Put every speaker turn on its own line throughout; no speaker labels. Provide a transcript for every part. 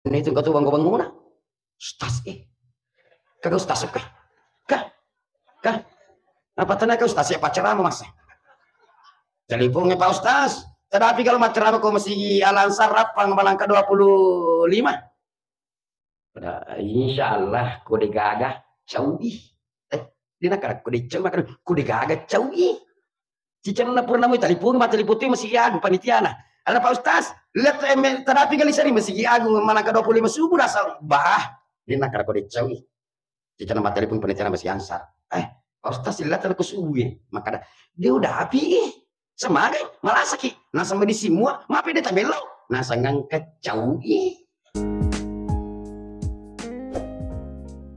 Ini itu kau tuang bangga mana stas eh kau stas apa? Eh. kah kah apa tanya kau stas apa ceramah mas teleponnya pak stas tetapi kalau ceramah kau masih alang rapang malang ke puluh nah, insya Allah kau digaga cawi eh nak kau dicel kau digaga cawi Cicerna purnama tadi pun mata liputi masih ya, panitia lah. Ada Pak Ustaz, lihat terapi kali sari mesigi agung mana ke 25 subuh rasa bah. di nak kau dicawi. Cicara materi pun penelitian masih ansar. Eh, Pak Ustaz lihat aku subuh ya. Maka dia udah api ya. semangat, malas malah sakit. Nah sama di semua, maaf ya, dia tak belok. Nah sangang kecau ya.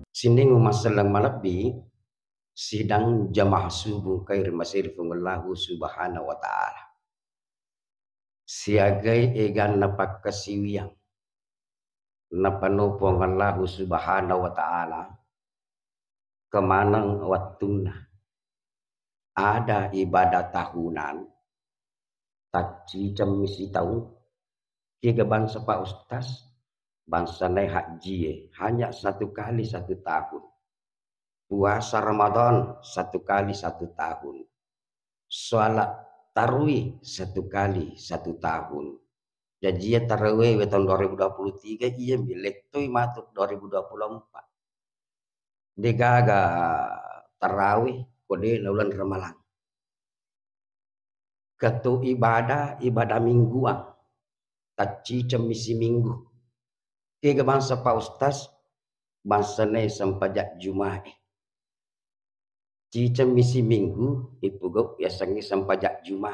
Sini Sinding selang malabi sidang jamaah subuh kair masir pengelahu subhanahu wa ta'ala siagai egan na kasiwiang na panupong Allah subhanahu wa ta'ala kemanang watuna ada ibadah tahunan tak cicam misi tahu tiga bangsa pak ustaz bangsa naik haji hanya satu kali satu tahun puasa Ramadan satu kali satu tahun sholat tarawih satu kali satu tahun. Jadi ya tarawih tahun 2023 iya milik tuh matuk 2024. Degaga tarawih kode bulan Ramalan. Ketu ibadah ibadah mingguan. Taci cemisi minggu. Tiga bangsa Pak Ustaz bangsa ne sempajak Jumaat. Cicam misi minggu ipugo biasanya jak juma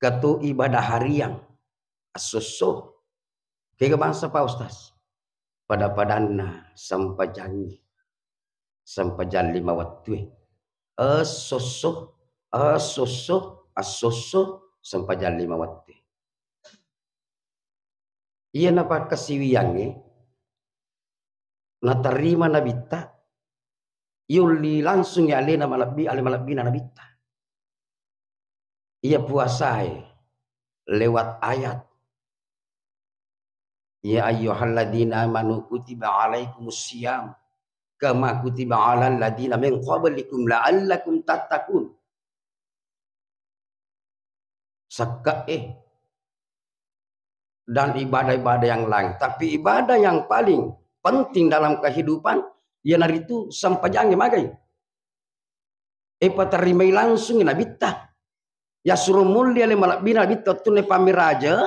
ketu ibadah harian asoso. kega bangsa pak ustaz pada padana sampai janji. sampai jalan lima waktu asoso, asoso, sampai jalan lima waktu iya napa kasiwiyangi natarima nabita Yuli langsung ya lena malabi ale malabina nabita. Ia puasai lewat ayat. Ya ayyuhalladzina amanu kutiba alaikumus siyam kama kutiba alal ladina min qablikum la'allakum tattaqun. Sekka eh dan ibadah-ibadah yang lain. Tapi ibadah yang paling penting dalam kehidupan Ya sampai sampajange magai epa eh, terima langsung ina bitta ya suruh mulia le malabina bitta ne pamiraja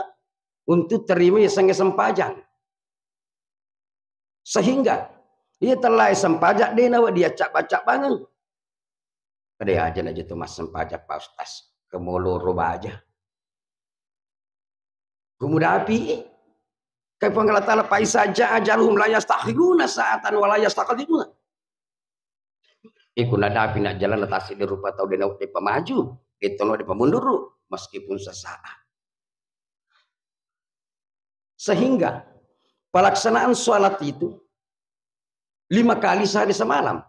untuk terima sange sempajang sehingga ia telah sempajak dena wa dia cak bacak bangang pada aja naja tuh mas sempajak pak ustaz kemulu rubah aja kemudapi Kaifa ta'ala paisa aja ajaluhum la yastakhiruna sa'atan wa la yastaqdimuna. Iku nada nak jalan atas ini rupa tau dina di pemaju, itu di pemundur meskipun sesaat. Sehingga pelaksanaan sholat itu lima kali sehari semalam.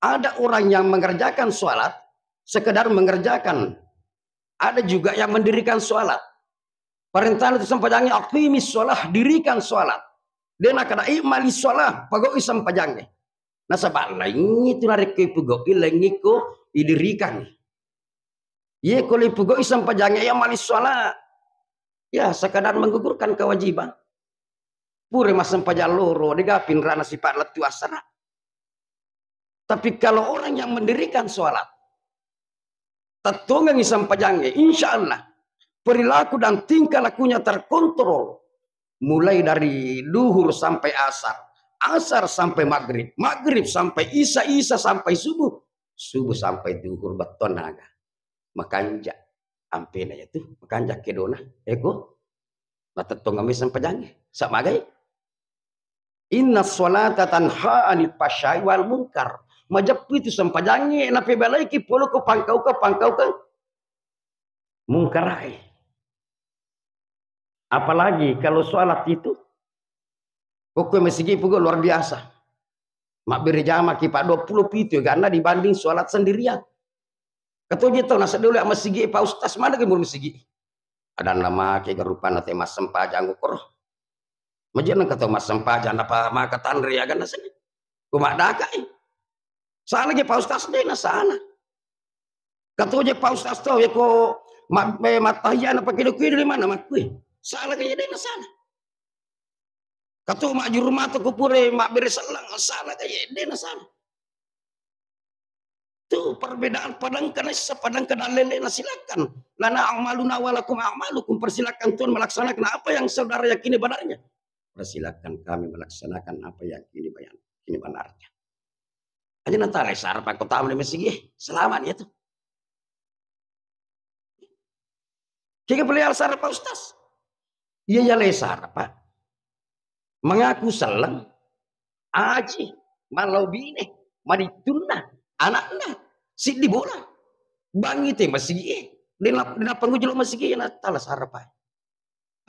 Ada orang yang mengerjakan sholat sekedar mengerjakan. Ada juga yang mendirikan sholat Perintah itu sempajangnya aqimis sholah, dirikan sholat. Dan akan imali sholah, pagoi sempajangnya. Nah sebab lain itu narik ke pagoi, lain itu didirikan. Ye kalau pagoi sempajangnya, ya mali sholat. Ya sekadar menggugurkan kewajiban. Pura mas sempajang loro, digapin rana sifat letu asara. Tapi kalau orang yang mendirikan sholat, tatungan isam pajangnya, insya Allah perilaku dan tingkah lakunya terkontrol mulai dari duhur sampai asar asar sampai maghrib maghrib sampai isa isa sampai subuh subuh sampai duhur beton naga makanja ampena itu makanja dona, ego mata tonggak sampai jangi sama gay inna sholata tanha anil pasyai wal munkar majap itu sampai jangi pebalai pebalaiki polo ke pangkau ke pangkau ke mungkarai Apalagi kalau sholat itu hukum segi pukul luar biasa. Mak berjamaah kipak 20 pintu karena dibanding sholat sendirian. Ketujuh tahu gitu, nasa dulu yang masjid pak ustaz mana gemur masjid? Ada nama kayak garupa nanti mas sempa janggu koro. Majian kata mas sempa jangan apa mak katan ria kan sini. Kuma dakai. Sana lagi pak ustaz deh nasa sana. Ketujuh pak ustaz tahu ya kok mak eh, matahian apa kira kido di mana mak kui. Salah kaya dia sana, Katu mak jurmata kupure mak selang salah kaya dia sana, tuh perbedaan padang kena sepadang kena lele na silakan. Lana amaluna walakum amalukum persilakan Tuhan melaksanakan apa yang saudara yakini benarnya. Persilakan kami melaksanakan apa yang yakini bayan ini benarnya. Aja nanti resar pak kota amli mesigi selamat ya tuh. Kita beli alsar pak ustaz. Iya ya lesar apa? Mengaku seleng, Aji. Malau bine. mari Anak-anak. Si di bola. Bangite masih. Dina, perlu pengujulo masih. yang talas harapan.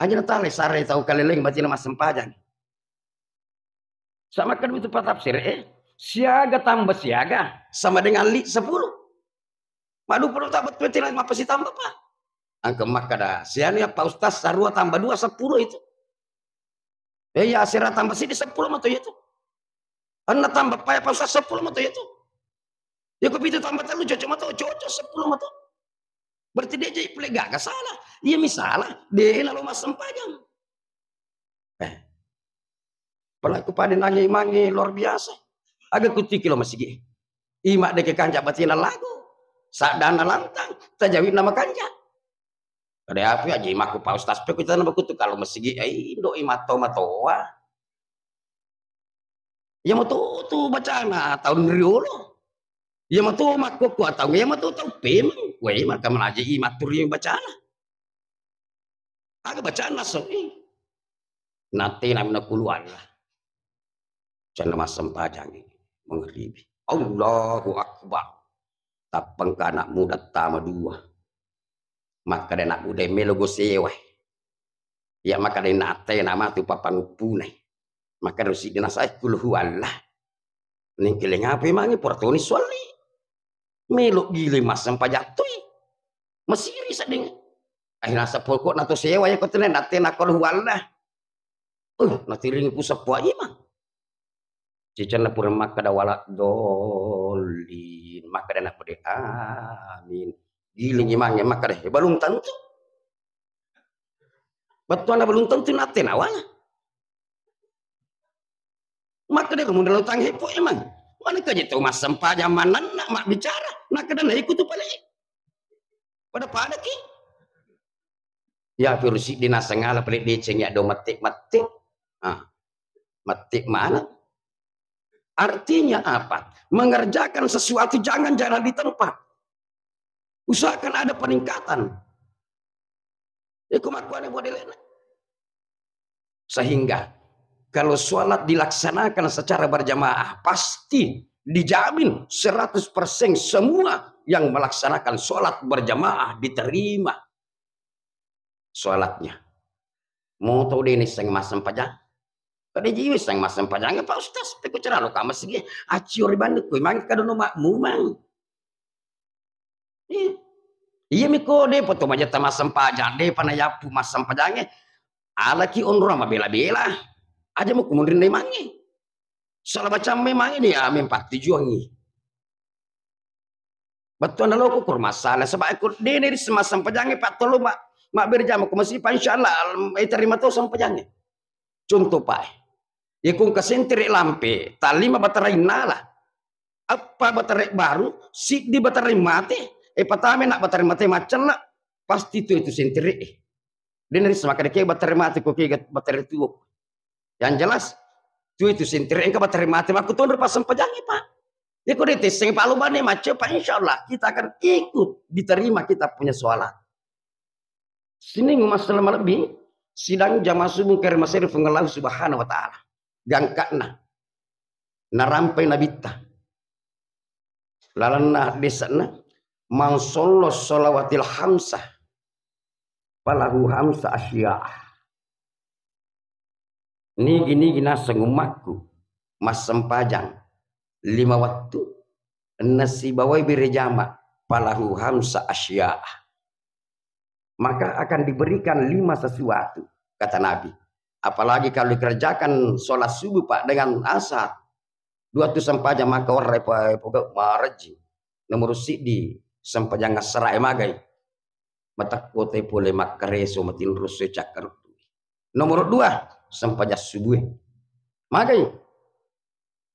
Aja natale sare tahu kaleleng Mati nama sempajan. Sama kan itu tafsir eh. Siaga tambah siaga sama dengan li sepuluh. Madu perlu tak betul lagi apa sih tambah pak? angke makada siania pak ustaz sarua tambah dua sepuluh itu eh ya asira tambah sini sepuluh mata itu anda tambah paya pak ustaz sepuluh mata itu ya kau itu tambah telu cocok mata cocok sepuluh mata. berarti dia jadi pelik gak salah iya misalnya dia lalu mas sempajam eh pelaku pada nangis mangi luar biasa agak kutiki kilo masih gini imak deke kanjak batina lagu dana lantang tajawi nama kanjak. Kada api aja imaku pak ustaz pe kita nampak kutu kalau mesigi ai eh, do imato matoa. Ah. Ya matu tu bacaan ah, tahun riolo. Ya matu mak ku atau ya matu tau pem we maka melaji tu yang bacaan. Aga ah. bacaan so i. Eh. Nanti namina kuluan lah. Jangan masam pajangi mengeribi. Allahu akbar. tapeng kanak muda tama dua makare nak udah melogo sewa ya makare na nama na matu papangupune makare si dina sai eh, kulhu Allah ning keling ape mangi portoni swali melo gile masam pajatui mesiri sedeng. akhirnya kok nato sewa ya kotene nate na kulhu Allah uh nate ringi buah iman. Cicana pura makada wala dolin makada nak pede amin Giling imangnya makare ya, balung tentu Batu anda balung tentu nate nawanya. Maka deh kemudian utang hepo emang. Mana kerja tuh mas sampah zamanan nak mak bicara. Nak kena nak ikut tu pada Pada pada ki. Ya virus di nasengala pelik ya do matik matik. Ah. Matik mana? Artinya apa? Mengerjakan sesuatu jangan jalan di tempat. Usahakan ada peningkatan. Ya mau Sehingga kalau sholat dilaksanakan secara berjamaah pasti dijamin 100% semua yang melaksanakan sholat berjamaah diterima sholatnya. Mau tahu deh ini sang masam pajak? Kada jiwis sang masam panjang. Pak Ustaz, tapi cerah lo kamu segi. Aciur di Memang kadono makmu mang. Iya. Iya miko potong aja bajet sama jadi de panayapu mas sempajange. jange. ki onro ma bela-bela. Aja mau kemudian de mangi. Salah baca memang ini ya memang tujuan Betul anda loko kur masalah sebab aku de ini semas jange pak tolong mak mak berjam aku masih pak insyaallah eh, terima tuh sempat sempajange. Contoh pak. ikung kun lampi tali talima baterai nala. Apa baterai baru? Si di baterai mati eh patame nak bateri mati macam, nak pasti tu itu sentiri. Eh. Denari semakin deke batarima mati kok gat batari tu. Yang jelas tu itu sentiri Engkau batarima mati, aku tuan rupa sempajangi pak. Ya kau tes sing pak ni macam, pak insyaallah kita akan ikut diterima kita punya soalan. Sini masalah lebih sidang jamaah subuh kerma seri pengelang subhanahu wa ta'ala. rampai Narampai nabita. Lalana desa na Man sholos sholawatil hamsah. Palahu hamsah asya'ah. ni gini gina sengumaku Mas sempajang. Lima waktu. Nasi bawai birejama. Palahu hamsah asya'ah. Maka akan diberikan lima sesuatu. Kata Nabi. Apalagi kalau dikerjakan sholat subuh Pak dengan asar. Dua tu sempajang maka orang repa marji. Nomor sidi sampajang sarai magai matakote pole so matin rusu cakar nomor dua sampaja subuh magai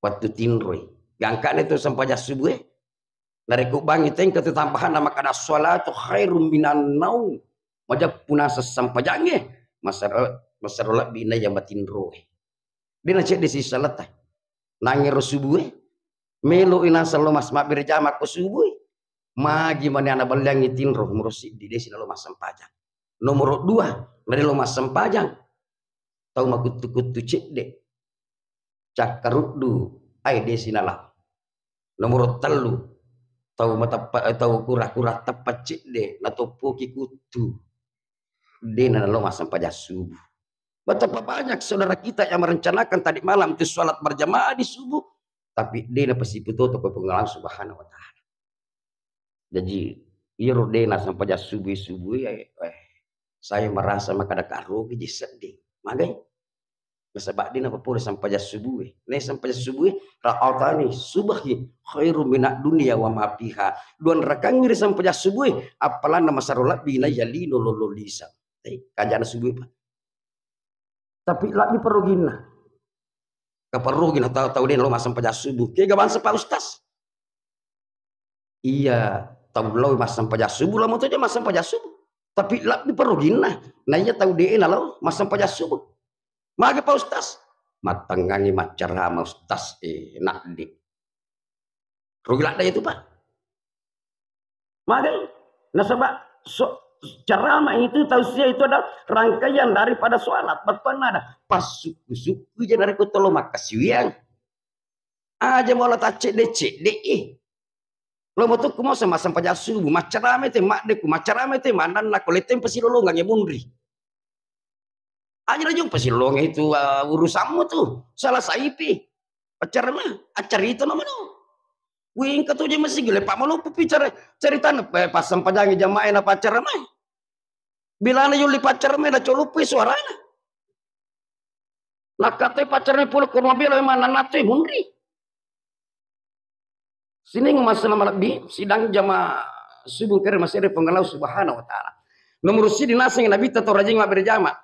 waktu tinroi gangkan itu sampaja subuh dari kubang itu yang tambahan nama kada salatu khairum minan nau, majak punasa sampajange masalah masalah bina yang matin roe dina cek desi salatah nangir subuh melo ina selalu mas mabir jamak subuh ma gimana anak balang itin roh murusi di desi lalu masam pajang nomor dua dari lo masam pajang tau maku tuku tu cede du ai desi nala nomor telu tau mata eh, tau kura kura cek deh. nato poki kutu nana lo masam pajang subuh Betapa banyak saudara kita yang merencanakan tadi malam itu sholat berjamaah di subuh. Tapi dia pasti butuh toko pengalaman subhanahu wa ta'ala jadi iru iya dena sampai subuh subuh ya eh, saya merasa maka ada karugi jadi sedih sebab dia dina pura sampai jas subuh. Eh. Nah, eh, nih sampai jas subuh subuh subahi khairu minat dunia wa ma fiha. Duan rakang jas sampai subuh eh, apalah nama ya sarola bina jali lolo lisa. Kajana subuh pak. Tapi lah di perugina. Kaperugina tahu-tahu dia lo masam sampai subuh. Kayak bangsa Pak ustaz. Iya, tahu lau masam pajak subuh lama tuh masam pajak subuh tapi lap di perugina nanya nah, tahu dia nalo masam pajak subuh mage pak ustaz matangangi macarama ustaz eh nak di rugi lah itu pak mage nasabah so, ceramah itu tausiah itu adalah rangkaian daripada sholat batuan ada pasuku suku jadi dari kutolo yang aja ah, mau letak cek dek cek deh Lama tuh kumau sama sampaja subuh, macarame mak deku ku, macarame mana mandan kulit koleten pesi lo, ya bundri. Ajar aja lo nggak itu uh, urusanmu tuh, salah saipi. Pacar mah, acar itu nama Wing ketujuh je masih gila, pak malu pupi cara cerita na eh, pas pas jangan jamaah na pacar mah. Bila na yuli pacar mah na colupi suaranya Nak kata pacarnya ke kurma bila emang nanatui bundri. Sini Sining masalah lebih sidang jama subuh kira masih ada pengalau subhanahu wa taala. Nomor si dinasing nabi tato rajin nggak berjama.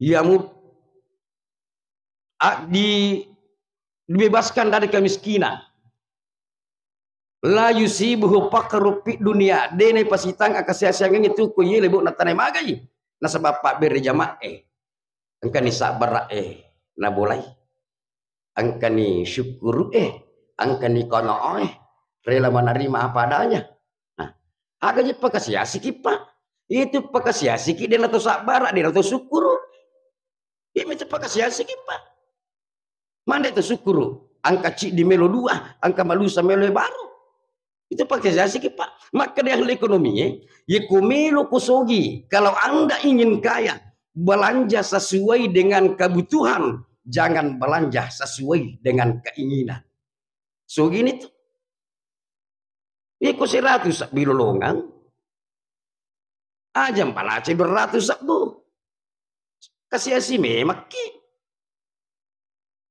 Ya mu di dibebaskan dari kemiskinan. La yusibuhu faqru fi dunia Dene pasitang akasiasiangan itu ku ye lebok natane magai. Na sebab pak berjama eh. Engkani sabar eh. Na bolai. Engkani syukur eh angkani kono oi rela menerima apa adanya. Nah, agaknya pakasiasi pak Itu pakasiasi asiki dia nato sabar dia nato syukur. Ini pekasih pakasiasi pak Mana itu syukur? Angka cik di melo dua, angka malu sama melo baru. Itu pakasiasi pak Maka dia ahli ekonomi, eh, ya kumilu kusogi. Kalau anda ingin kaya, belanja sesuai dengan kebutuhan. Jangan belanja sesuai dengan keinginan. Sugini tuh, Iku ratu sak aja Ajam palace beratus sak bu. Kasiasi memaki.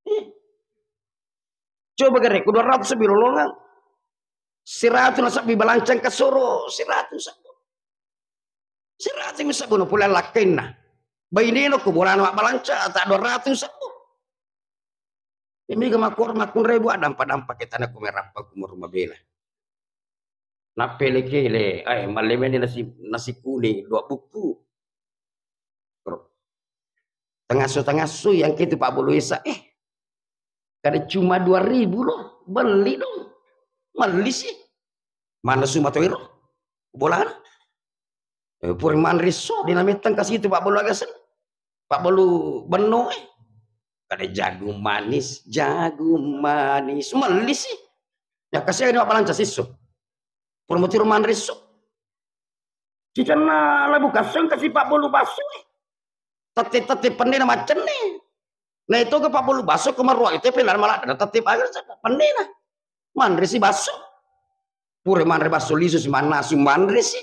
ki Coba gere ku 200 si ratu nasak bibalancang kasoro, siratu si ratu sak bu nah. no pula lakenna. Bainino ku wak balanca tak ratus sak bu. Imi gama korma kun rebu adampa ah, dampa ke tanah kumerapa kumur mabela. Na pele kele, eh, ay ni nasi nasi kuning dua buku. tengah tengah su yang kita Pak Buluisa, eh kada cuma dua ribu loh, beli dong. Mali sih. Mana sumatoiro? Bola eh, Puri riso dinamitang kasih itu Pak Bulu agasan. Pak Bulu benuh eh. Ada jagung manis, jagung manis. Melis sih. Ya kasih ini apa lancar sih so. Purmati rumahan Jika na labu kasung kasih pak bolu basu. Tetip-tetip pendek nama nih. Nah itu ke pak bolu basu ke meruah itu pilar malah ada tetip agar nah. Mandri si basu. Pure mandri basu lisu si mana si mandri sih.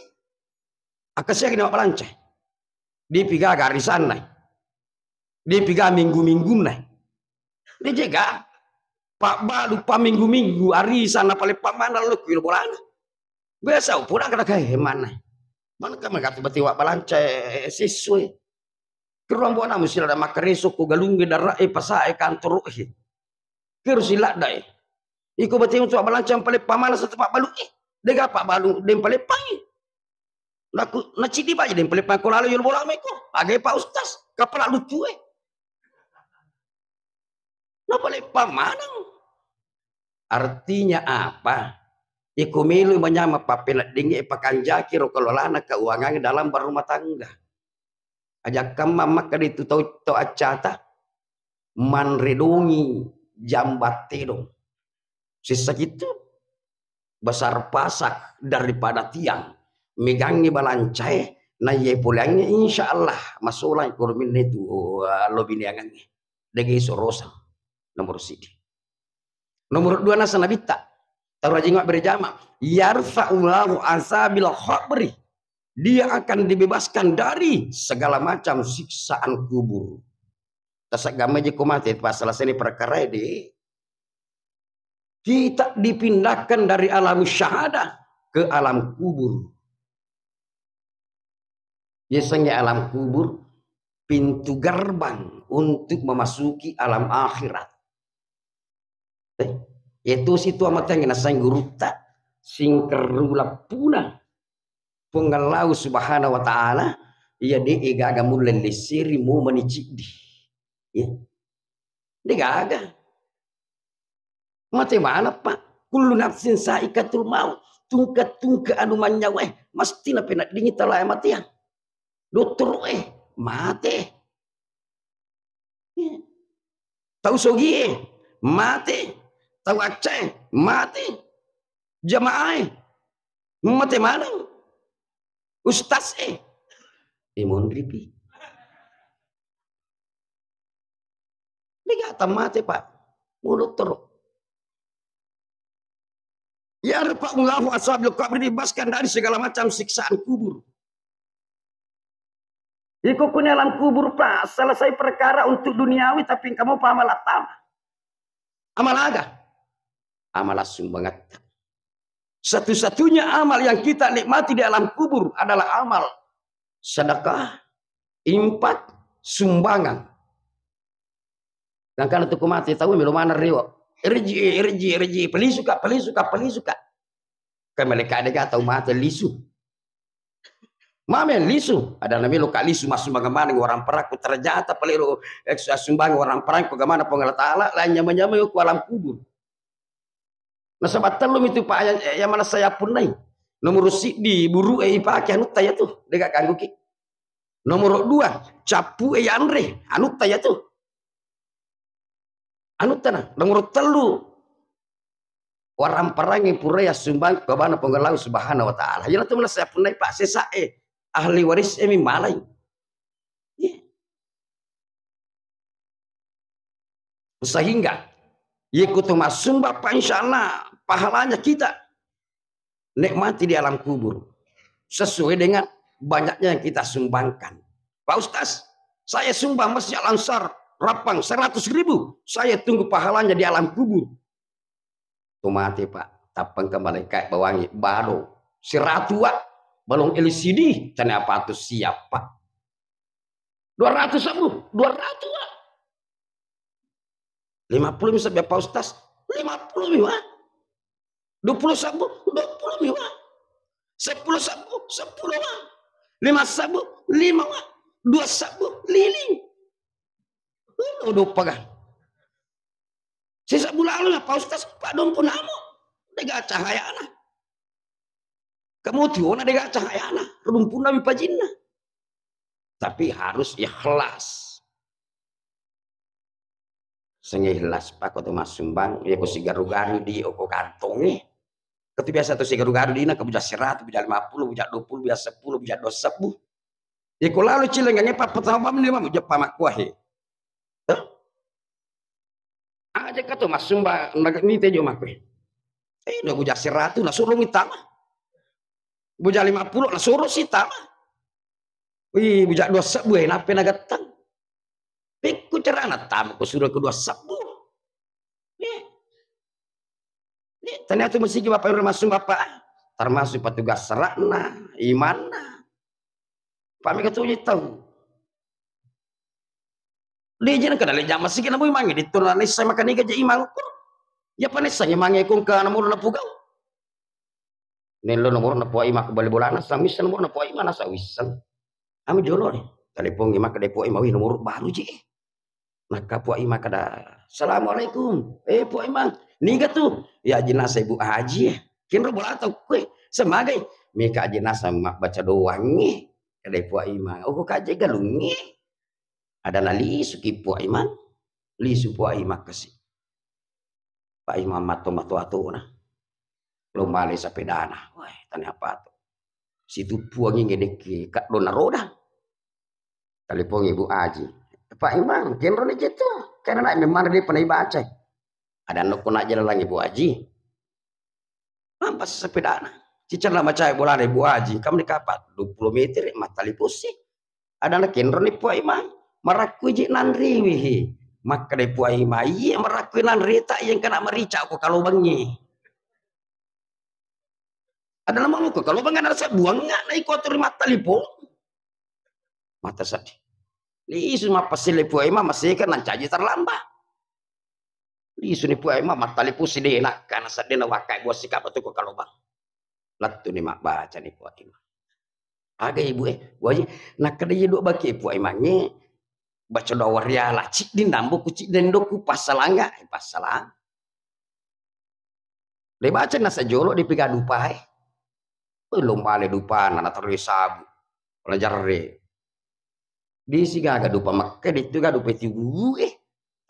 Akasih ini apa lancar. Di piga garisan nih. Depiga minggu-minggu na. Dejega pak balu pa minggu-minggu sana na Pak Mana lu kuil bolana. Biasa pura kada kae mana. Mana kama kata beti wak balanca sesuai. Keruang buana mesti ada makareso ku galungge darai pasae kantor ruhi. Keru silak dai. Eh. Iku beti untuk balanca pale pamana satu pak balu eh. Dega pak balu dem pale pangi. Laku naci di baje dem pale pangko lalu yul bola meko. Agai pak ustaz kapala lucu eh. Napalay pamanang. Artinya apa? Iku milu menyama papinadingi ipakanjaki rokalolana keuangan dalam berumah tangga. Ajak kama maka ditu tau tau acata manridungi jambat tidung. Sisa itu besar pasak daripada tiang. Megangi balancai na ye pulangnya insya Allah masulah kurmin itu lo biniangannya. Degi sorosang nomor sidi nomor dua nasa nabi nabita taruh jengok berjama yarfa'ulahu asabil khabri dia akan dibebaskan dari segala macam siksaan kubur gama je kumati pasal ini perkara ini, kita dipindahkan dari alam syahadah ke alam kubur. Biasanya alam kubur pintu gerbang untuk memasuki alam akhirat. Yaitu situ sang guru tak singkerula punah pengelau subhanahu wa ta'ala ia di igaga mulan lesiri mu di ya di gaga mati mana pak kulu nafsin saikatul maut tungka tungka anu manyawa eh mesti na penak dingin ya, mati ya dokter eh mati ya. tau sogi eh. mati tahu aceh mati jamaah mati mana ustaz eh imun ripi Nigata mati pak mulut teruk Ya wa ashabil qabri dibaskan dari segala macam siksaan kubur. Dikukun dalam kubur pak, selesai perkara untuk duniawi tapi kamu pahamalah tamah. Amal agak amal sumbangat. Satu-satunya amal yang kita nikmati di alam kubur adalah amal sedekah, impat, sumbangan. Dan kalau tuku mati tahu milu mana riwa. Irji, irji, irji, pelisuka, pelisuka, pelisuka. Kan mereka ada tahu mati lisu. Mame lisu, ada nabi luka lisu masuk bagaimana orang perang ku terjata peliru sumbang orang perang bagaimana pengelat Allah lainnya menyamai ku alam kubur. Nasabat lu itu pak yang, eh, yang mana saya pun naik. Nomor si di buru eh kian anu taya tuh dekat kanggu ki. Nomor dua capu eh andre anu taya tuh. Anu Nomor telu orang perangi ya sumbang ke mana penggalau subhanahu wa taala. Jadi mana saya pun naik pak sesa eh ahli waris eh malai. Sehingga Yikutu masumba pansyana pahalanya kita nikmati di alam kubur sesuai dengan banyaknya yang kita sumbangkan. Pak Ustaz, saya sumbang Masjid Al-Ansar Rapang seratus ribu. Saya tunggu pahalanya di alam kubur. Tumati Pak, tapeng kembali kayak bawangi baru. si ratua belum LCD, tanya apa tuh siap Pak. 200 ribu, 200 ratus. 50 puluh sampai Pak Ustaz, puluh mil dua puluh sabu, dua puluh ah. sepuluh sabu, sepuluh ah. lima sabu, lima ah. dua sabu, liling. Lu udah pegang. Sisa bulan lalu Pak Ustaz, Pak Don pun amu. Dega cahaya anak. Kamu tiwana dega cahaya anak. Rumpun nabi pajinna. Tapi harus ikhlas. Ya Sengih pak pakot mas sumbang ya ku sigaru-garu di oh, oko kantong nih Ketu biasa tuh sigaru-garu di nak ke bujak serat bujak lima puluh bujak dua puluh bujak sepuluh bujak dua sepuluh. ya ku lalu cilengangnya pak pertama lima bujak pamak kuahi ya. aja kata mas sumbang nak ni tejo makwe eh udah bujak serat, lah suruh minta mah bujak lima puluh lah suruh sita mah wih bujak dua sebuah eh, nape nagatang cerana tamu ko surah kedua sabu. Nih. Nih, ternyata mesti bapak rumah masuk bapak. Termasuk petugas serana, imana. Pak Mika tuh tahu. Lejen kena leja masih kena namu mangi ditulan saya makan ikan je imang Ya panis saya mangi kung ka namur na nih lo nomor na imak kembali bulan bolana Misal nomor na imak mana sang wisan. Ami jolo Telepon imak ke depo imawi nomor baru je. Maka puak ima kada. Assalamualaikum. Eh puak ima. Niga tu. Ya jenazah ibu haji. Kin robo atau kue. Semagai. Mika jenazah mak baca doa nih. Kada puak ima. Oh kaje galung ngi Ada nali suki puak ima. Li su puak ima kasi. Pak ima matu matu atu nah. Lomba le dana Wah tanya apa tuh. Situ puangi ngedeki kak dona roda. Telepon ibu aji. Pak Imam, jenroni gitu. Karena nak memang dia pernah iba Aceh. Ada anak nak jalan lagi bu Haji. Nampak sepedana. Cicer lah macam bola dari bu Haji. Kamu di kapat 20 meter mata lipusi. Ada anak jenroni Pak Imam. Merakui je nanri wihi. Maka di Pak Imam. Iya merakui nanri tak yang kena merica aku kalau bangi. Ada lama luka. Kalau bangi ada saya buang nggak naik kotor mata lipu. Mata sedih. Lisu ma pasi pu masih masih nan caji terlambat. Lisu ni pu ema matali pu sidi nak sedih nak wakai buat sikap tu ko bang Latu ni mak baca ni pu ema. Aga ibu eh gua nak kerja dua baki pu ema ni baca doa waria lah cik di nambo kucik din doku pasal eh, pasalang. Lebaca baca nasa jolo di pika Belum Lomba le dupa nana terus sabu. Pelajar re di gak ada dupa makke ditu gaga dupa eh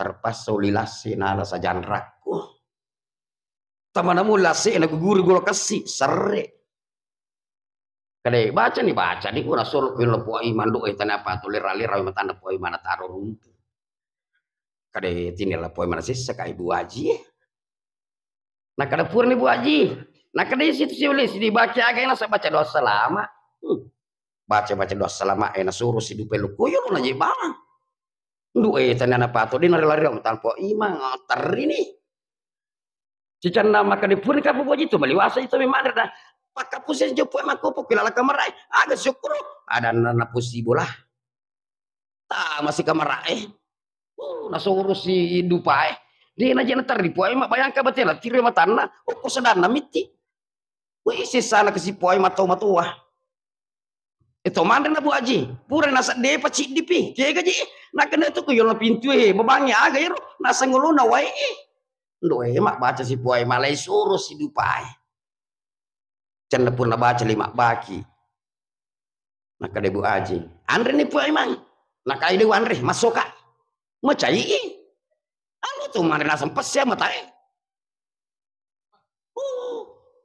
terpas lilasi nala sajan raku. namu lasi enak guru gula kasi sere. kade baca nih baca nih kura suruh kilo puai iman itu apa tuh rali rawi matanda puai mana taruh rumpu. Kadai tini lah puai mana sih sekai bu aji. E. Nah kada pur nih bu aji. Nah kada situ sih ulis sini baca enak saya baca doa selama. Hmm baca-baca doa selama enak suruh si dupe lu kuyur lagi barang. Duh eh tanya apa tuh di lari-lari om tanpa iman ngotor ini. Cican nama maka di puri buat itu beli wasa itu memang ada pakai pusing jopo emak kupu kilala kamarai agak syukur ada nana pusi bola tak masih kamarai uh, nasa urus si dupa eh. dia naja ntar di puai mak bayangkan betul lah mata nana. oh sedana miti wih nak si puai matu matuah itu mana nak buat aji. Pura nasak sa de pacik dipi. ke ji. Nak kena tu ke yola pintu eh. Bebangnya aga ero. Nak sengulu na wai eh. Ndo eh mak baca si puai malai suruh si dupai. Canda pun nak baca lima baki. Nak kena bu aji. Andre ni puai mang. Nak kai dewa Andre masuk kak. Macai eh. Anu tu mana nak sempat sia matai. Eh.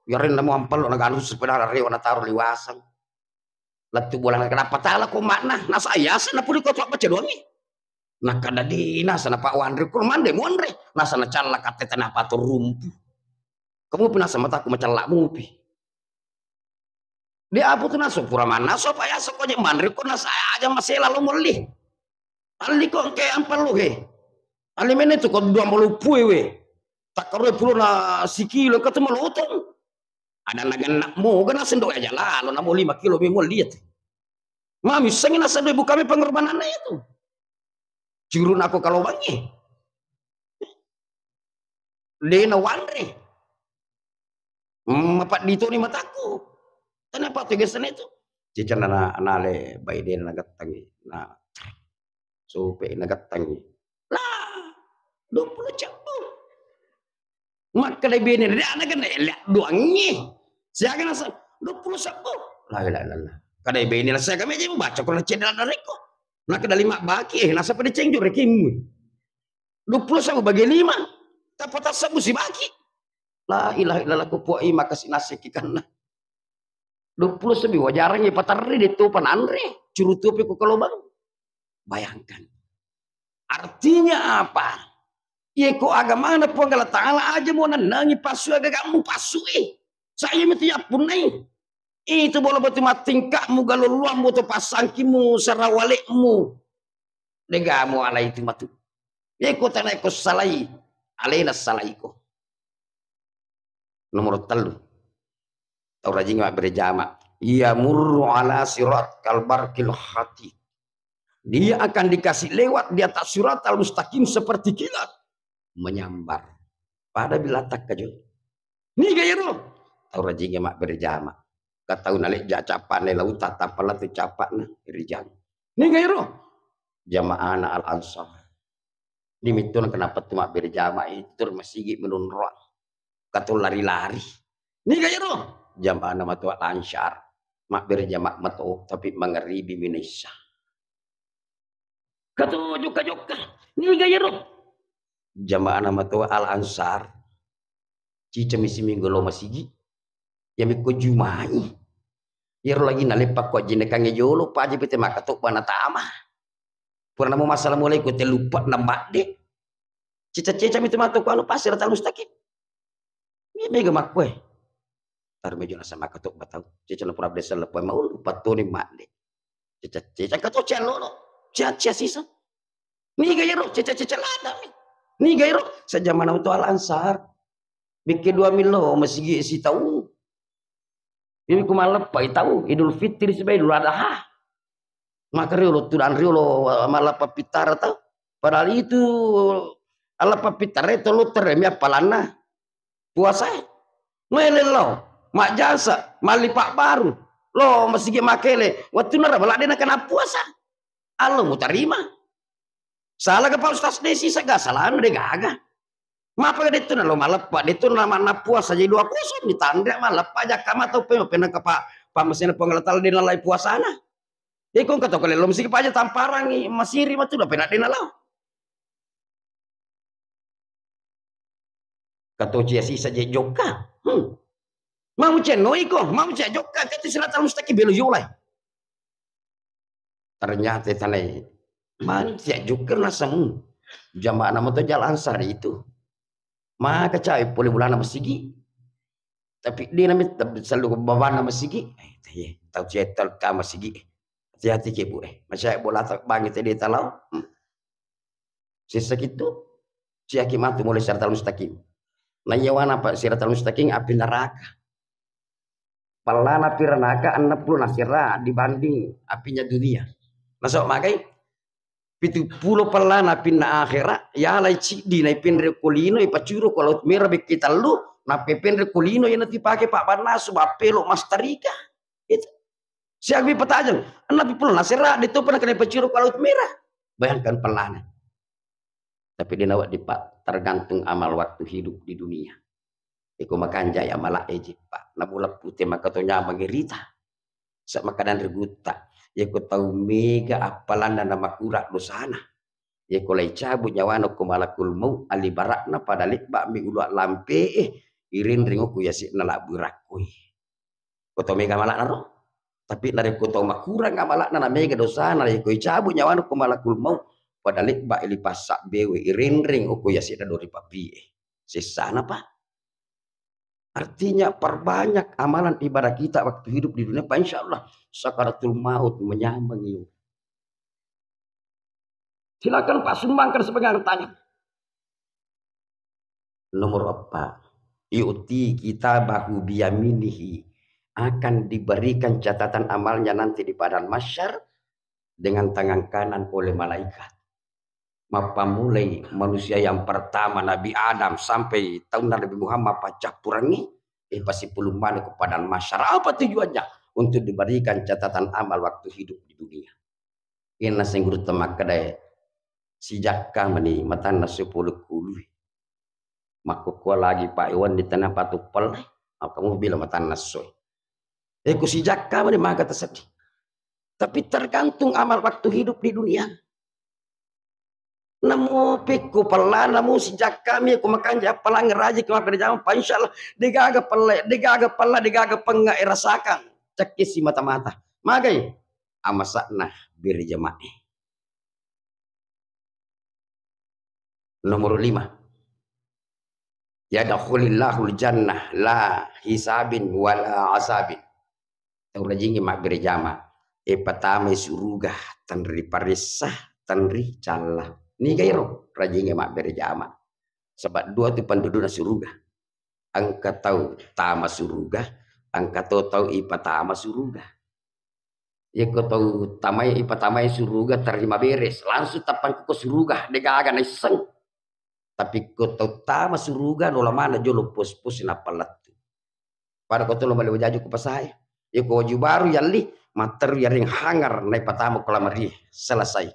Yarin namu ampel ampal nak anu sepeda rewa nak taruh liwasang. Letu bolang kenapa tala ku makna nasa nah, ayasa na puri kotak doang doangi. Nah kada di nasa sana Pak Wandri kurman de mondre nasa na calla kate tanah patur rumpu. Kamu pernah sama mataku macam lak mupi. Dia apa ah, tuh nasu pura mana so pak ya sokonya mandri kok nasa aja masih lalu muli. Ali kok ke ampel lu he. Ali mana tu kok dua puluh puwe. Tak kau puluh na sikilo ketemu lutong. Ada naga nak mu kena sendok aja lah. Lo nak lima kilo mimul lihat. Mami sengin asa ibu kami pengorbanan itu. Jurun aku kalau bangi. Lena wandre. Mapat hmm, dito ni mataku. Kenapa tiga sen itu? Cican na nale bayi dia nagatangi. Nah. Supe nagatangi. Lah. puluh jam makkale bene re dia la do angi saya kena sa do puluh sapu la la la la kada lah saya kami meje baca baca cedera dari dareko nak kedai lima baki eh nasa pada cengjo rekimu puluh sapu bagi lima tapi tak sapu si baki la ilaha aku ku ima kasih nasi kikan dua puluh sapi patah ri di tupan andre curutupi ku kalau bang bayangkan artinya apa Iko agama na po ang taala aja mo na nangi pasu agagamu pasu eh. Saya mesti pun eh. Itu bola batu matingkakmu galuluamu tu pasangkimu sarawalikmu. Degamu ala itu matu. Iko tanah iko salai. Alaina salai ko. Nomor telu. Tau rajin mak berjama. Ia murru ala sirat kalbarkil hati. Dia akan dikasih lewat di atas surat al-mustaqim seperti kilat menyambar. Pada bila tak kejo. Ni gaya lo. Tau rajinnya mak berjama. Katau nalik panai lau tatap pelat tu capak na berjama. Ni gaya lo. Jamaah anak al ansar. nak kenapa tu mak berjama itu masih menun roh. Katau lari-lari. Ni gaya lo. Jamaah nama tu lancar. Mak berjama matu tapi mengeribi minisa. Kata juga juga. Ni gaya lo jamaah nama tua al ansar cica misi minggu lo masigi yami ko jumai ya lagi nale pakko jine kange jolo paji pete makato bana tama purna mo masalah mulai ko te lupa nambak de cica itu matu anu temato ko lo pasir tal ini mi mega makwe taru mejo nasa makato batau cita pura blesa lepo maul patoni makde cica cita kato celo lo cia cia sisa mi gaya yero cita cica lada nih. Ni gairo sejak mana itu al ansar. Bikin dua milo masih si tahu. Ini kumalep pai tahu Idul Fitri sebagai Idul Adha. Maka riulo turan riulo malah papitar tahu. Padahal itu Allah papitar itu lo teremia palana puasa. Ngelin lo mak jasa malipak baru lo masih makele. Waktu nara balade nak kena puasa. Allah mau terima. Salah ke Ustaz Desi segala salah anu dega aga. Mapa ke itu nalo malepa, itu nama na puasa jadi dua kosong ditanda malepa aja kama tau pe pernah ke Pak Pak mesin pengeletal di nalai puasana. Iko kata kalau lom sikit aja tamparang masiri matu udah pernah di nalau. Kata ucia si saja joka. Hmm. Mau ucia no iko, mau ucia joka kata silatul mustaki belu yulai. Ternyata tanai Man siak juker na Jamaah nama tu jalan sari itu. maka cai boleh bulan nama sigi. Tapi dia nama selalu bawa nama sigi. Eh, iya. tahu siap tahu kama sigi. Hati-hati ke bu eh. Masya bola tak bangi tadi talau. Hmm. itu gitu. Siak mati mulai syaratal mustaqim. Nah yawana pak syaratal mustaqim api neraka palana piranaka puluh nasira dibanding apinya dunia. Masuk makai pitu pulo pala na pin na akhera, ya lai di na pin rekolino i pacuro ko laut merah be kita lu na pepin rekolino yang nanti pakai pak barnasu ba pelo masterika itu si agbi na nabi pulo sera di tu pernah kena pacuro ko laut merah bayangkan pelana tapi dia nawak dipak tergantung amal waktu hidup di dunia Iko makanja ya malak eji pak nabulak putih makatonya mangirita sak makanan reguta yeko tau mega apalan dan nama makura dosana yeko lai cabut nyawa nyawano malakul mau alibarak na pada bak mi uluak lampe eh irin ringo ku yasik na laburak ku mega malak naro tapi nari tau makura malak na mega dosana yeko cabut nyawa nyawano malakul mau pada bak ili pasak bewe irin ring ku yasik na dori eh sesana pak Artinya perbanyak amalan ibadah kita waktu hidup di dunia. insya Allah sakaratul maut menyambangi. Silakan Pak Sumbangkan sebagai tanya. Nomor apa? Yuti kita bahu biyaminihi. Akan diberikan catatan amalnya nanti di padang masyar. Dengan tangan kanan oleh malaikat mulai manusia yang pertama Nabi Adam sampai tahun Nabi Muhammad pacah purangi eh pasti belum mana kepada masyarakat apa tujuannya untuk diberikan catatan amal waktu hidup di dunia Ina sengguru temak kedai sijak mata matan puluh kului maku kuah lagi Pak Iwan di tanah patuh pel apa mau bilang matan nasi. eh ku sijak kamani maka tersedih tapi tergantung amal waktu hidup di dunia namo pikku sejak kami aku makan makanja palang raji ko kerja pa insyaallah digaga palla digaga pelai digaga eh, rasakan cekis cekisi mata-mata magai amasak nah bir jemaah nomor lima ya yadakhulillahul jannah la hisabin wala asabin taurajingi mak jama jemaah patame suruga tanri parisah tanri calah ni gairo rajinge mak berjamaah. sebab dua tu nasi surga angka tahu tama suruga angka tahu tahu ipa tama suruga ya kau tahu tamai ipa tamai suruga terima beres langsung tapan ko suruga dega naik iseng tapi kau tahu tama suruga nola mana jolo pos-pos na palatu pada ko lo male jaju pasai eh. ya ko baru yang lih materi yang hangar naik patama kolamari selesai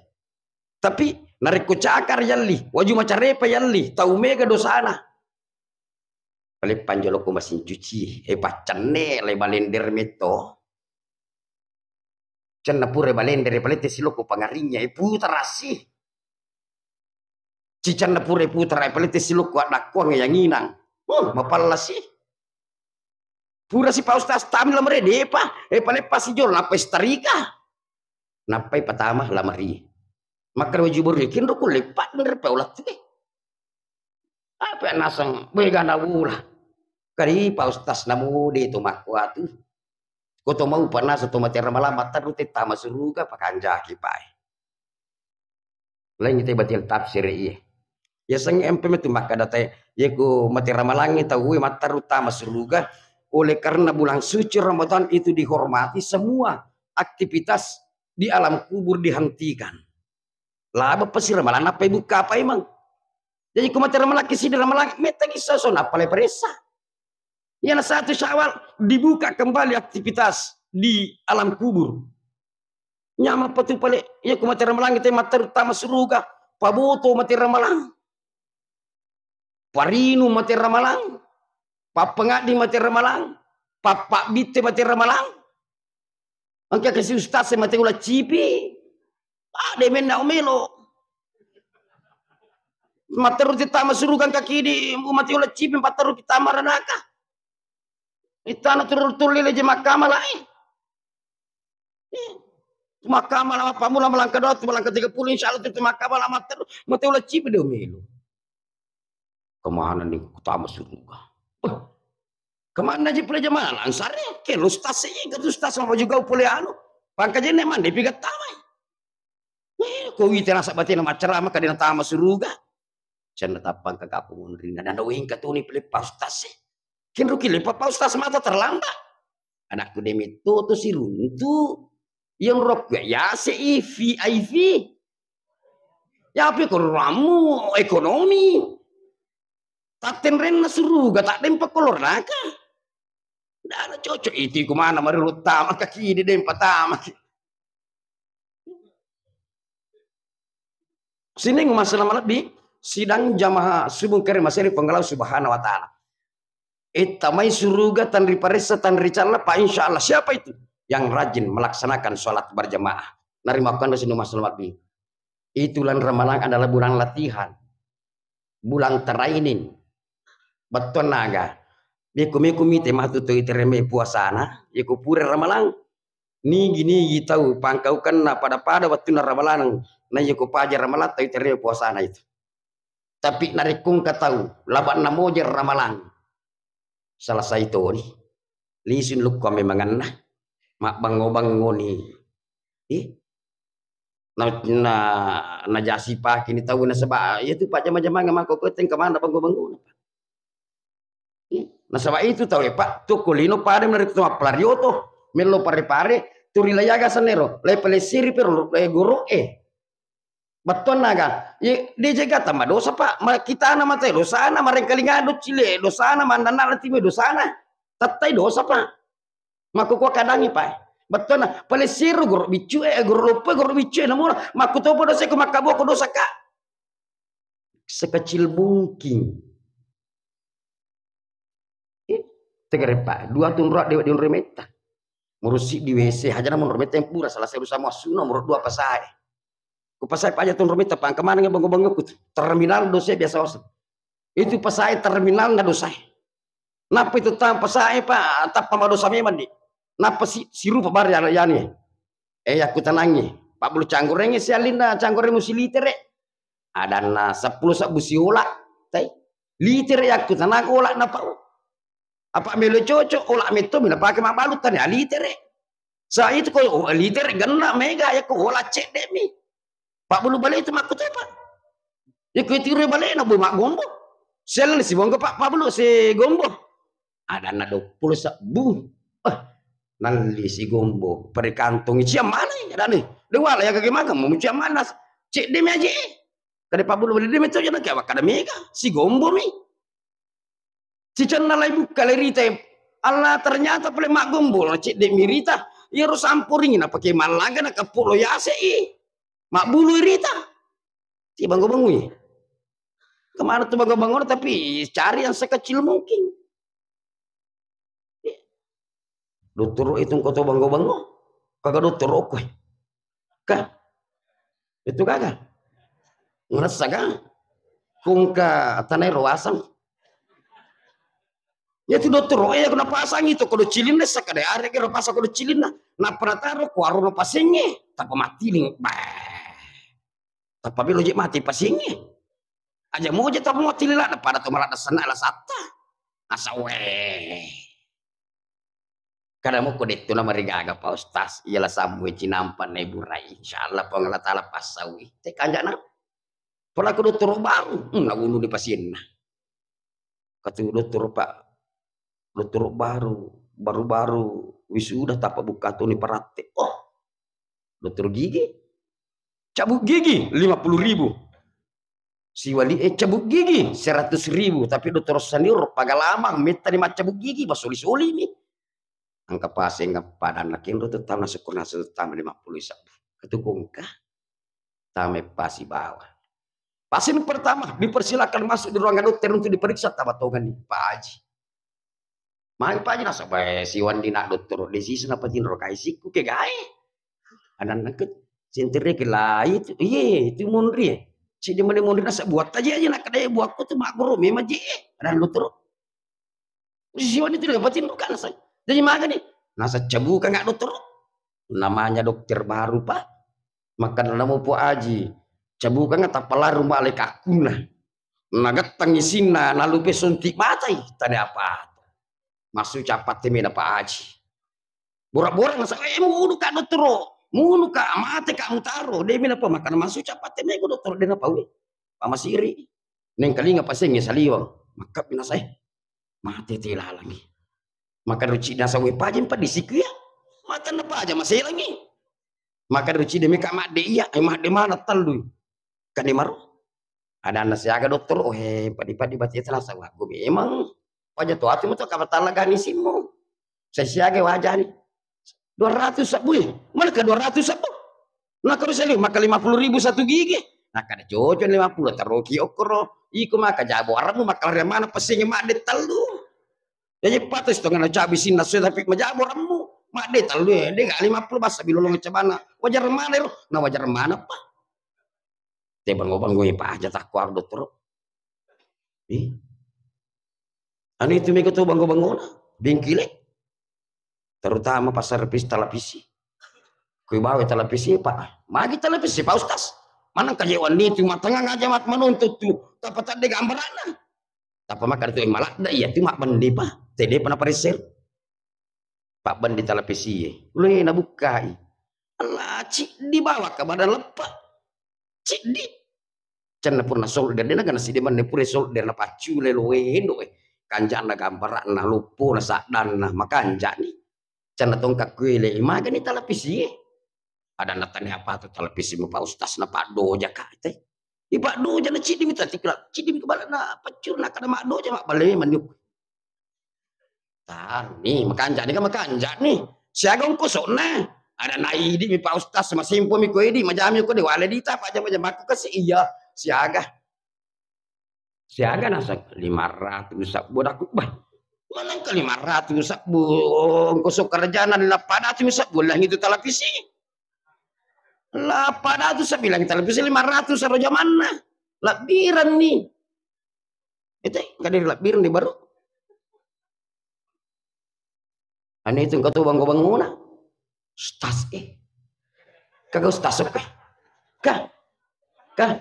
tapi narikku cakar yalli wajuma carepa yalli tau mega dosana paling panjolo masih masih cuci hepa eh, cene, le balender meto. cenna pure balender palete siloko pangarinya e eh, putarasi cicanna pure putra. e eh, palete ada adakuang yang inang oh sih, pura si paustas tamil lamre depa e pale nape napa istarika napai pertama lamari makar wajib berikin ruku lipat pat nder tuh apa nasang nawulah. Kali kari paustas namu di itu Kau tuh mau pernah satu mati ramalamat taru teta masuru pak pakanja kipai lain kita batil tafsir iya ya sang MP itu maka data ya ku mati itu. tahu ya, mataru masuluga oleh karena bulan suci Ramadan itu dihormati semua aktivitas di alam kubur dihentikan lah apa sih ramalan apa ibu apa emang? Jadi kau mati ramalan kisi ramalan metang isoson apa leperesa. Yang satu syawal dibuka kembali aktivitas di alam kubur. Nyama petu pale ya kumata ramalan kita mata utama suruga pabuto mati ramalan. Parinu mati ramalan. di mati ramalan. Papak bite mati ramalan. Angka kasih ustaz mati ulah cipi demen nak melo. Mataru kita masurukan kaki di umat ulah cipin pataru kita maranaka. Itana turul tuli leje makama lain. Eh. Eh. Makama lama pamula melangkah dua, melangkah tiga puluh, insya Allah itu makama lama terus, mati ulah cipin dia melo. Kemana nih kita masurukan? Kemana aja pula jemaah lansarnya? Ke lu stasinya, ke tu stas sama juga pula anu. Pangkajian emang dia pikat tamai. Kau itu rasa batin na macara maka dina tama suruga. Sen tapang ke kapung ringa dan wing katuni pilih paustas. Kin ruki le paustas mata terlambat. Anakku demi itu si runtu. Yang rok ya si ivi. Ya api kau ramu ekonomi. ten rena suruga tak ten pekolor naka. Dan cocok itu kemana? mari rutama kaki di dempa tamak. Sini masalah di sidang jamaah subuh kari masih penggalau subhanahu wa ta'ala. Itamai suruga tan riparesa tan ricala pak insya Allah. Siapa itu? Yang rajin melaksanakan sholat berjamaah. nari di dosa kan masalah di. Itulah ramalan adalah bulan latihan. Bulan terainin. Betul naga. Bikumi kumi tema tutu itereme puasana. Iku pura ramalan. Nigi nigi tahu pangkau kena pada pada waktu ramalan na yuko iya pajar ramalat teriak puasa na itu tapi narikung katau laban enam mojar ramalang selesai itu ni lisin luka memang enak, kan mak bango bango ni eh na na na jasi pa kini tahu na sebab itu ya pak jama jama ngam aku keteng kemana bango bango eh? na sebab itu tahu ya pak tu kulino pare menarik tu aplario tu melo pare pare tu layaga sanero le siri pero le guru eh beton dia jaga tambah dosa pak kita nama mata dosa nama rengkelinga do cile dosa nama mandana tiba dosa anak. Tetapi dosa pak maku kuah kadangi pak nak. Paling siru guru bicu eh guru lupa guru bicu eh, namun maku topo dosa ku aku dosa kak sekecil mungkin eh tegere pak dua rak dewa diun remeta. Merusik di WC hajar namun remeta yang pura, salah saya rusak masuk suno murut dua pasai Kupasai pajak tun rumit tepang kemana nggak bengong ku terminal dosa biasa osa. itu pesai terminal nggak dosa napa itu tam pesai pa tap pama dosa memang di napa si siru pabar ya, ya ni. eh aku ya, tenangi pak bulu canggorengnya eh, si alinda canggoreng musi liter eh. ada na sepuluh sak si ulak. Tai liter eh, ya aku tenang ulak napa apa melo cocok ulak metu mila pakai balutan ya liter saya itu kalau oh, liter genna mega ya kau cek demi Pak bulu balik itu makut apa? Ya kue tiru balik nak mak gombo. Sel si bongko pak pak bulu si gombo. Ada nado dua puluh bu. Eh, nanti si gombo peri kantong ciam mana ya dani. Dewa lah ya kaki mau ciam mana? Cek demi aja. Kada pak bulu balik demi itu jangan kayak kada mega si gombo mi. Si channel ibu kalerita Allah ternyata paling mak gombo cek demi rita. Ia harus ampuringin apa kayak malaga nak pulau ya sei. Makbulu rita. Si bangga bangui. Kemana tuh bangga bangun tapi cari yang sekecil mungkin. Dokter itu kau tuh bangku banggu. Kagak dokter oke. Kan? Itu kagak. Ngerasa kan? Kungka tanai roasang. Ya tu dokter ya kenapa pasang itu kalau cilin deh sekali are kira pasang kau cilin nah, nah pernah taruh kuaru lo pasengnya, tapi mati ling bah tapi lojik mati pasingi aja mau aja tak mau tililah pada tu malah sana ala sata asa we kada mau kudet tu nama rigaga pa ustaz ialah sambui cinampan nebu rai insyaallah Allah taala pasawi teh nak nah. pola kudu turu baru nak hmm, bunuh di pasien nah. kata udah turu pak udah turu baru baru baru wisuda tapa buka tuh ni parate oh udah gigi Cabut gigi 50 ribu. Si wali eh cabut gigi 100 ribu. Tapi dokter senior pagalamang minta lima cabut gigi. Basuli-suli ini Angka pas pada anak nakin dokter tanah sekurna satu lima puluh satu Ketukung kah? Tame pasi bawah. Pasien pertama dipersilakan masuk di ruangan dokter untuk diperiksa tabatongan di Pak Haji. Mari Pak Haji nasabai si Wandi nak dokter desi senapa rokaisiku, ro kai siku ke Sintirnya kila itu, iya itu mundri. Si di mana mundri nasa buat aja aja nak kedai buat aku tu mak guru memang je, dan lu terus. Siwan itu lebatin bukan nasa. Jadi mak ni? nasa kan, cebu kan nggak lu teruk. Namanya dokter baru pak, maka dalam pu aji. Cebu kan nggak tapalah rumah lek aku nah. tangisin tangisina, nalupe suntik batai, tadi apa? Masuk capat temen apa aji. Borak-borak nasa, eh mau kan lu teruk. Mulu ka mate ka angtaro de mina pa makan masu capate me doktor de na pawe. Pamasiri. Neng kalinga paseng ya, saliwang. Makap binasai. Mate te lalangi. Maka ruci na sawe pajen pa disiku ya. Mata na aja masih lagi Maka ruci de meka mak de iya, ai eh, mak de mana talui. Kan maru. Ada anak siaga dokter, oh he, padi padi baca telah sawa. Gue memang wajah tuh hati mutu kabar talaga nisimu. Saya siaga wajah nih. 200 sapu. Mana ke 200 sapu? Nah kalau saya maka 50 ribu satu gigi. Nah kada cocok 50 taroki okro Iku maka jabo aramu maka lari mana pasinya mak de telu. Jadi patah itu ngana cabi sinas sudah tapi majabo aramu. Mak de telu ya. Dia enggak 50 basa bilolong cebana. Wajar mana ro? Nah wajar mana pak? Teh bangobang gue pak aja tak kuar dokter. Ih. Anu itu mikir tuh banggo-banggona. Bingkilek terutama pas servis televisi kui bawa televisi pak magi televisi pak ustaz mana kajewan ni tu matanga mat menuntut tu tapi tadi gambaran tapi maka itu yang malak dah iya cuma mak bendi pak tadi pernah perisir pak bendi televisi lu nak buka Allah cik dibawa ke badan lepak cik di cenah pernah sol dan dena kana si deman ne pure sol dan pacu le loe kanjana gambaran anak lupo nasa sadan na makanja ni sana tongkak kuile ima gani televisi ada natane apa tu televisi mu pak ustaz na pak doja ka ite iba doja na cidim ta tikla cidim ke balana pacur na kada mak doja mak balai manjuk tar ni makanja ni ka makanja ni siagong kosok na ada nai di mi ustaz sama simpo mi koi di majam ko de wale di ta pak jam jam aku kasi iya siaga siaga nasa 500 budak ku bah Manang ka lima ratus misak buong kusok kerjaan lapan ratus misak bulang itu televisi. Lapan ratus saya bilang televisi lima ratus roja mana? Labiran nih. Itu dari labiran nih baru. aneh itu engkau tuh bangku banguna. Stas eh. Kagak stas oke. Kah? Kah?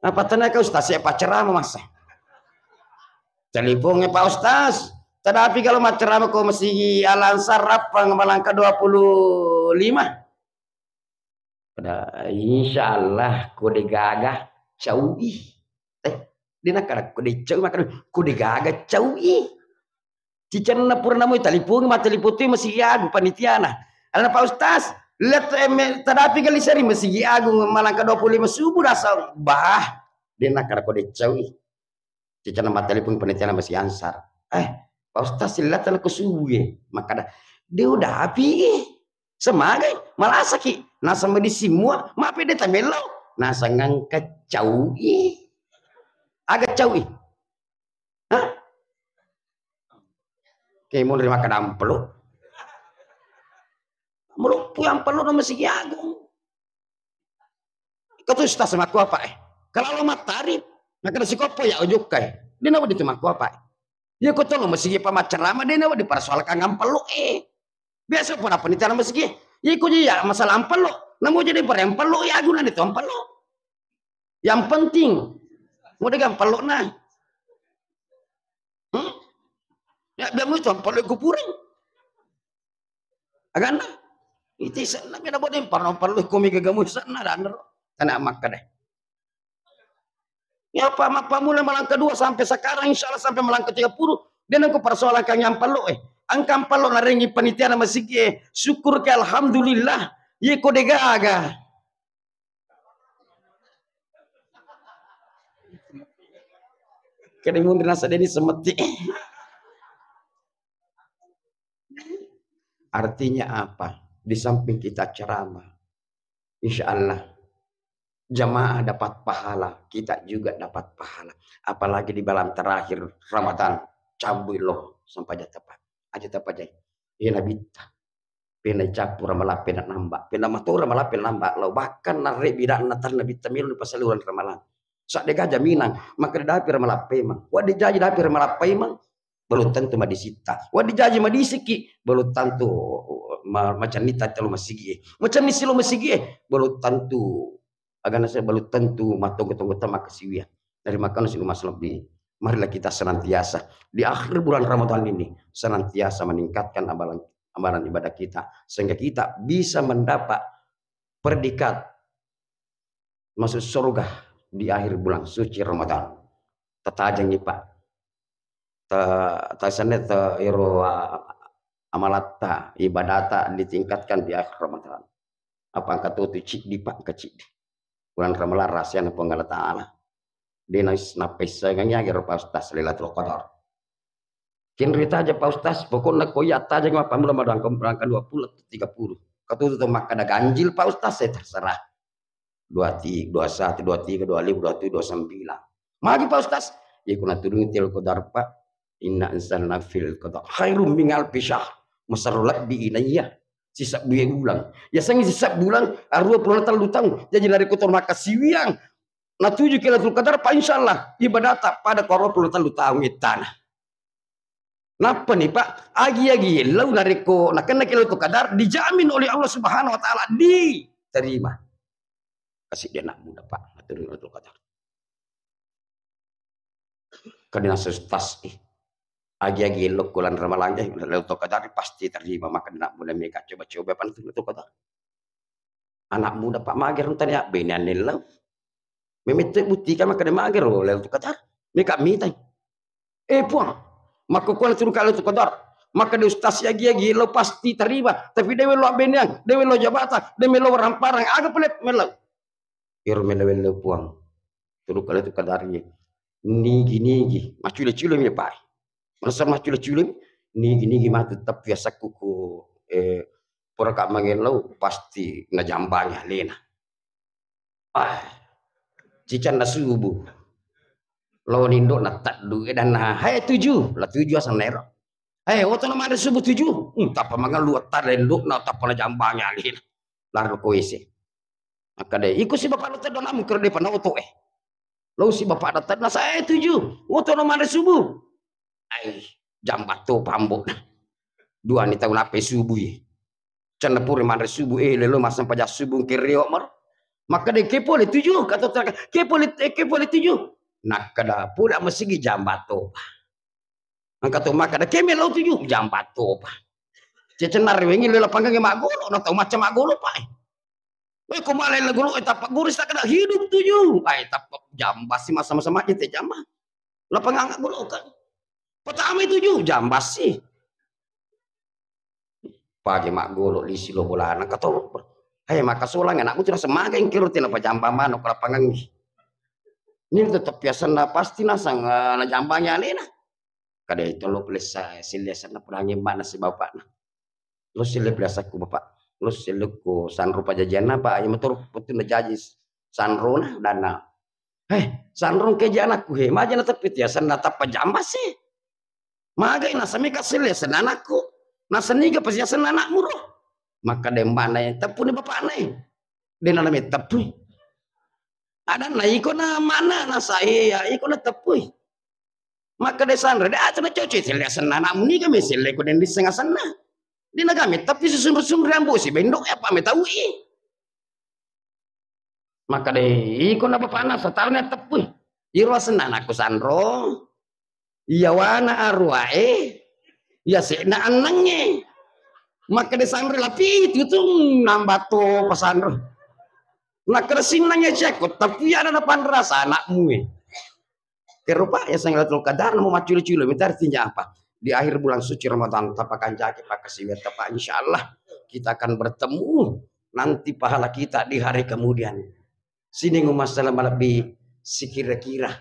Apa tenaga ustaz siapa pacar sama masa? ya Pak Ustaz. Tetapi kalau macam aku masih alansar apa ngamalan ke 25. Pada insya Allah kau degaga cawi. Eh, di aku kau dicawi makan kau degaga cawi. Cican na purnamu talipung mata putih masih agu na. Alah Pak Ustaz, lihat eh, tetapi kali seri masih agung malang ke 25 subuh rasa bah. Di nakar kau dicawi. mateli pung panitia na masih ansar. Eh, Fastasillatal kusubi. Maka dia udah api semagai malasaki. Nasa di semua mape dia tamelo. Nasa ngangkat cau Agak cau Hah? Kayak mau nerima kadam peluk. Melumpu yang perlu nama si agung. Kau Ustaz sama aku apa eh? Kalau lo matari, maka si kopo ya ujuk kai. Dia nama di tumaku apa eh? Ya kau tahu meski pama ceramah deh nawa dipersoal kangen pelu eh. Biasa pun apa nih cara meski. Ya kau ya, jadi masalah ampelu. Namu jadi barang pelu ya guna itu ampelu. Yang penting mau dengan pelu nah. Hmm? Ya biar itu ampelu kupuring. Agak nah. Itu sana kena bodem parno perlu kumi gagamu sana dan tanah makan deh. Ya Pak pamula malang kedua sampai sekarang insya Allah sampai malang ke 30 dan aku persoalan kang yang perlu eh angkam perlu naringi panitia nama sikye eh. syukur ke alhamdulillah ye kodega aga kerimun nasa deni semeti artinya apa di samping kita ceramah insya Allah jamaah dapat pahala, kita juga dapat pahala. Apalagi di malam terakhir Ramadan, cabui loh sampai jatuh tepat. Aja tepat aja. Ina ya bita. Pena capur ramalah pena namba. Pena matur ramalah pena namba. Lo bahkan nari bidak natar nabi temil di pasaluran ramalan. dia gajah minang, maka dia dapir ramalah pemang. Wah di jaji dapir ramalah pemang. Belum tentu madisita. Wah di jaji madisiki. Belum tentu macam nita telu masigi. Macam nisi lo masigi. Belum tentu Agar saya balu tentu matong ketong utama kesiwian dari makanan sinu masalah di marilah kita senantiasa di akhir bulan Ramadan ini senantiasa meningkatkan amalan amalan ibadah kita sehingga kita bisa mendapat perdikat masuk surga di akhir bulan suci Ramadan. tetajang ajang Pak. Ta sana ta iro amalata ibadata ditingkatkan di akhir Ramadan. Apa angkat tuh cik di Pak kecik Bulan Ramadhan rahsia na pangala ta'ala. Di nais na pesa nga agir ustaz lila lilatul qadar. Kinrita aja pa ustaz, pokok na koyata aja nga pamula madang komprangkan 20 atau 30. Katutu tu maka na ganjil pa ustaz, saya terserah. 23, 21, 23, 25, 27, 29. Magi pa ustaz. Ya kuna tudung til kodar pa. Inna ansalna fil qadar. Khairum mingal pisah. Masarulak bi inayah sisa bulan bulan. Ya sangi sisa bulang arwah pura tal lutang jadi lari kotor maka siwiang. Na tujuh kila tul kadar pa insyaallah ibadat pada korwa pura tal lutang tanah. Napa nih Pak? Agi-agi lau lari ko nak kena kilo tul kadar dijamin oleh Allah Subhanahu wa taala diterima. Kasih dia nak muda Pak, matur kadar. Kadina sesuatu eh agi-agi elok kulan ramalang jai eh, lalu tu kadar pasti terima maka anak muda mereka coba-coba pan tu tu kadar anak muda pak mager entar ya benan lelau memete buti kan maka dia mager lalu tu kadar mereka minta eh puang maka kuala suruh kalau tu kadar maka di ustaz ya lo pasti terima tapi dewe lo benyang dewe lo jabatan dewe lo ramparang agak pelit melau iru melau puang suruh kalau tu kadar ni nigi nigi macul le cilo mi ya, pai masa mah culim ni gini gimana tetap biasa kuku eh pura kak lo pasti na lena ah cican na subuh lo nindo na tak duit dan na hai tujuh lah tujuh asal nero Hei, eh, waktu oh, nama ada subuh tujuh, hmm, tak apa mangan lu tar nak tak tapa jambang jambanya lena, lalu kowe isi. Maka deh, ikut si bapak lo tadi dalam kerja depan auto eh. Lalu si bapak datang, nah saya tujuh, waktu oh, nama ada subuh, ai jam batu pambo, dua nih tahun apa subuh ya cenepur mana subuh eh lelo masam pajak subuh kerio mar maka dia kepo le tujuh kata terang kepo le eh, kepo le tujuh nak kada pura mesti jam batu angkat tu maka ada kemel lo tujuh jam batu pa cecenar wengi lelo panggang mak golo nak tahu macam mak golo pak Wei eh, kumalai lagu lu eh, tapak guris tak kena hidup tujuh. Ai tapak jam basi masa-masa macam teh jamah. Lah pangangak golo kan. Pertama itu juga jambas sih. Pagi mak golo di silo bola anak atau Hei maka solang anakku sudah yang kiri tidak apa jambah mana kalau pangang ini tetap biasa ya na pasti na sang na eh, jambanya Kadai Kadai itu lo saya silia sana pulangi mana si bapak na. Lo silia biasa ku bapak. Lo silia ku sanru pajajian na pak. Yang betul betul na jajis sanru na dan eh, na. Hei sanru ke janakku hei maja na tapi tiasan na tapa jambah sih. Maka ini sami kasile senanaku, senanaku, Na seniga pasya senan anak muruh. Maka yang tepu ni bapak nai. Dena na tepu. Ada na iko na mana na saya iko na tepu. Maka desan dia atana ah, cocok sile senanak anak muni kami sile ko den sengah sana. Dina kami tapi susun-susun rambu si bendok ya, apa me tahu i. Maka de iko na bapak na satarnya tepu. Iro senan sandro. Iya wana arwae ya na anangnya maka di sandro lapit itu nambah tuh pesan. nah kersing nanya cekut. tapi ada depan rasa anakmu eh ya. kerupa ya saya sang latul kadar mau macul culi minta artinya apa di akhir bulan suci Ramadan tapakan jaki Pak siwir tapak insya Allah kita akan bertemu nanti pahala kita di hari kemudian sini ngumas dalam lebih si kira-kira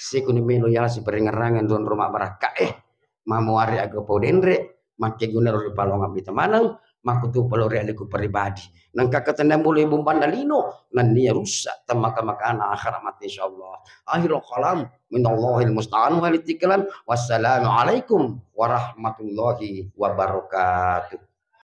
si sikuni melu ya si perengerangan tuan rumah baraka eh hari aga podendre make guna roli palonga bita manang maku tu palore aliku pribadi nang kakatanda mulai bumban dalino nan nia ya rusak temaka makana akhirat insyaallah akhirul kalam minallahil musta'an wa wassalamualaikum warahmatullahi wabarakatuh